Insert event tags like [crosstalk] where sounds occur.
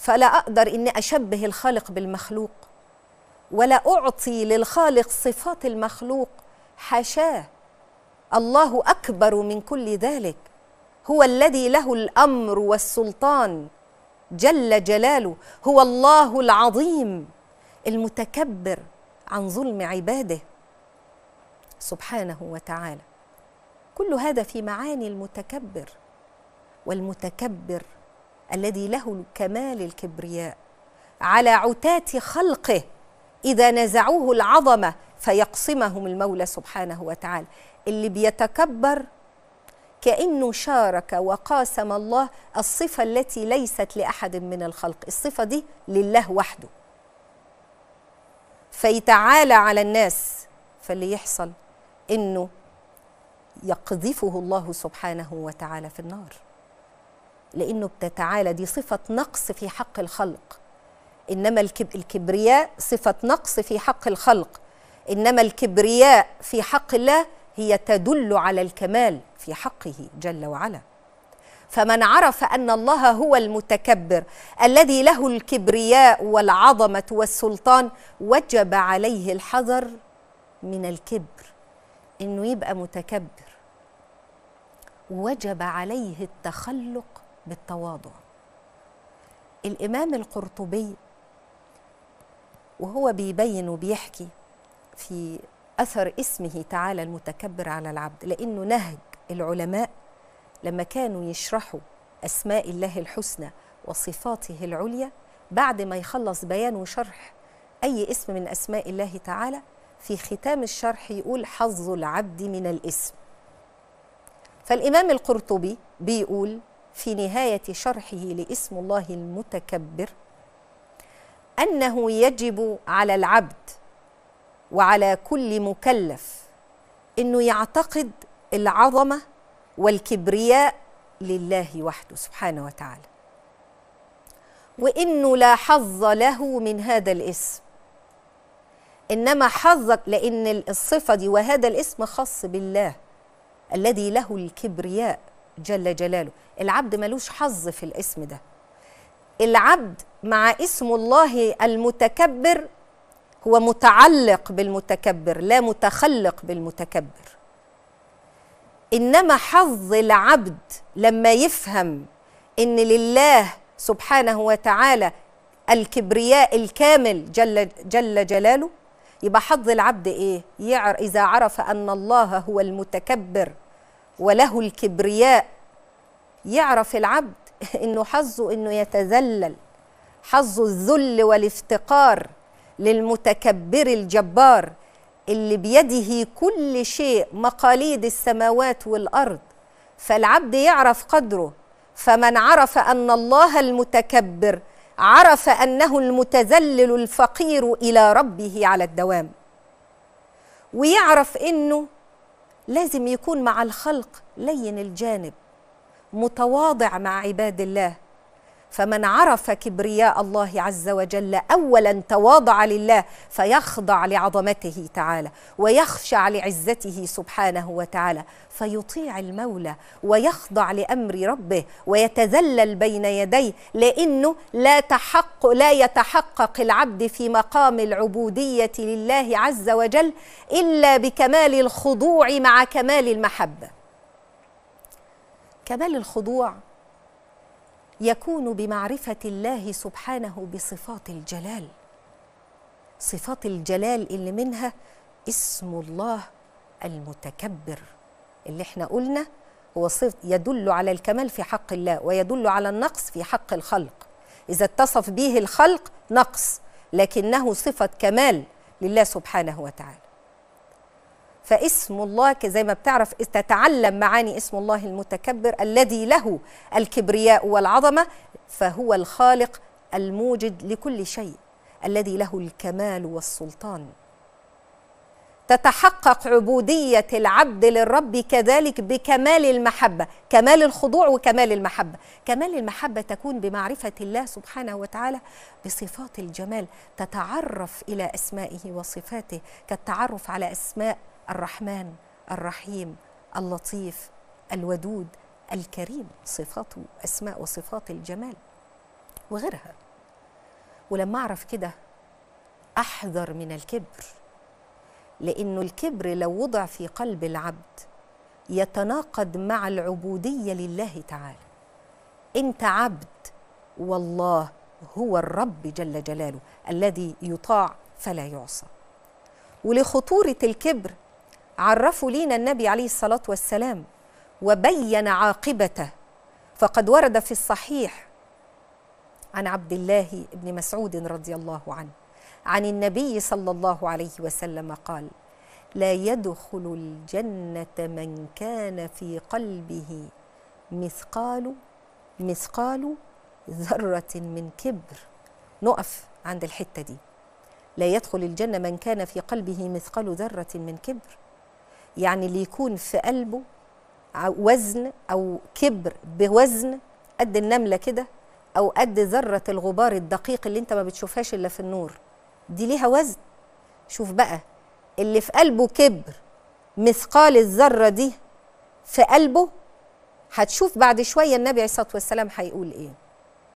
فلا أقدر إني أشبه الخالق بالمخلوق ولا أعطي للخالق صفات المخلوق حاشاه الله أكبر من كل ذلك هو الذي له الأمر والسلطان جل جلاله هو الله العظيم المتكبر عن ظلم عباده سبحانه وتعالى كل هذا في معاني المتكبر والمتكبر الذي له الكمال الكبرياء على عتاة خلقه إذا نزعوه العظمة فيقصمهم المولى سبحانه وتعالى اللي بيتكبر كأنه شارك وقاسم الله الصفة التي ليست لأحد من الخلق الصفة دي لله وحده فيتعالى على الناس فاللي يحصل انه يقذفه الله سبحانه وتعالى في النار لأنه بتتعالى دي صفة نقص في حق الخلق إنما الكبرياء صفة نقص في حق الخلق إنما الكبرياء في حق الله هي تدل على الكمال في حقه جل وعلا فمن عرف ان الله هو المتكبر الذي له الكبرياء والعظمه والسلطان وجب عليه الحذر من الكبر انه يبقى متكبر وجب عليه التخلق بالتواضع الامام القرطبي وهو بيبين وبيحكي في اثر اسمه تعالى المتكبر على العبد لانه نهج العلماء لما كانوا يشرحوا اسماء الله الحسنى وصفاته العليا بعد ما يخلص بيان وشرح اي اسم من اسماء الله تعالى في ختام الشرح يقول حظ العبد من الاسم فالامام القرطبي بيقول في نهاية شرحه لاسم الله المتكبر أنه يجب على العبد وعلى كل مكلف أنه يعتقد العظمة والكبرياء لله وحده سبحانه وتعالى وانه لا حظ له من هذا الاسم انما حظك لان الصفه دي وهذا الاسم خاص بالله الذي له الكبرياء جل جلاله العبد ملوش حظ في الاسم ده العبد مع اسم الله المتكبر هو متعلق بالمتكبر لا متخلق بالمتكبر انما حظ العبد لما يفهم ان لله سبحانه وتعالى الكبرياء الكامل جل جل جلاله يبقى حظ العبد ايه؟ اذا عرف ان الله هو المتكبر وله الكبرياء يعرف العبد [laughs] انه حظه انه يتذلل حظه الذل والافتقار للمتكبر الجبار اللي بيده كل شيء مقاليد السماوات والارض فالعبد يعرف قدره فمن عرف ان الله المتكبر عرف انه المتذلل الفقير الى ربه على الدوام ويعرف انه لازم يكون مع الخلق لين الجانب متواضع مع عباد الله فمن عرف كبرياء الله عز وجل اولا تواضع لله فيخضع لعظمته تعالى ويخشع لعزته سبحانه وتعالى فيطيع المولى ويخضع لامر ربه ويتذلل بين يديه لانه لا تحق لا يتحقق العبد في مقام العبوديه لله عز وجل الا بكمال الخضوع مع كمال المحبه كمال الخضوع يكون بمعرفه الله سبحانه بصفات الجلال صفات الجلال اللي منها اسم الله المتكبر اللي احنا قلنا هو صف يدل على الكمال في حق الله ويدل على النقص في حق الخلق اذا اتصف به الخلق نقص لكنه صفه كمال لله سبحانه وتعالى فاسم الله زي ما بتعرف تتعلم معاني اسم الله المتكبر الذي له الكبرياء والعظمه فهو الخالق الموجد لكل شيء الذي له الكمال والسلطان تتحقق عبودية العبد للرب كذلك بكمال المحبة كمال الخضوع وكمال المحبة كمال المحبة تكون بمعرفة الله سبحانه وتعالى بصفات الجمال تتعرف إلى أسمائه وصفاته كالتعرف على أسماء الرحمن الرحيم اللطيف الودود الكريم صفاته أسماء وصفات الجمال وغيرها ولما أعرف كده أحذر من الكبر لأنه الكبر لو وضع في قلب العبد يتناقض مع العبودية لله تعالى أنت عبد والله هو الرب جل جلاله الذي يطاع فلا يعصى ولخطورة الكبر عرفوا لينا النبي عليه الصلاة والسلام وبين عاقبته فقد ورد في الصحيح عن عبد الله بن مسعود رضي الله عنه عن النبي صلى الله عليه وسلم قال لا يدخل الجنة من كان في قلبه مثقال مثقال ذرة من كبر نقف عند الحتة دي لا يدخل الجنة من كان في قلبه مثقال ذرة من كبر يعني اللي يكون في قلبه وزن أو كبر بوزن قد النملة كده أو قد ذرة الغبار الدقيق اللي أنت ما بتشوفهاش إلا في النور دي ليها وزن شوف بقى اللي في قلبه كبر مثقال الذرة دي في قلبه هتشوف بعد شوية النبي عليه الصلاة والسلام هيقول إيه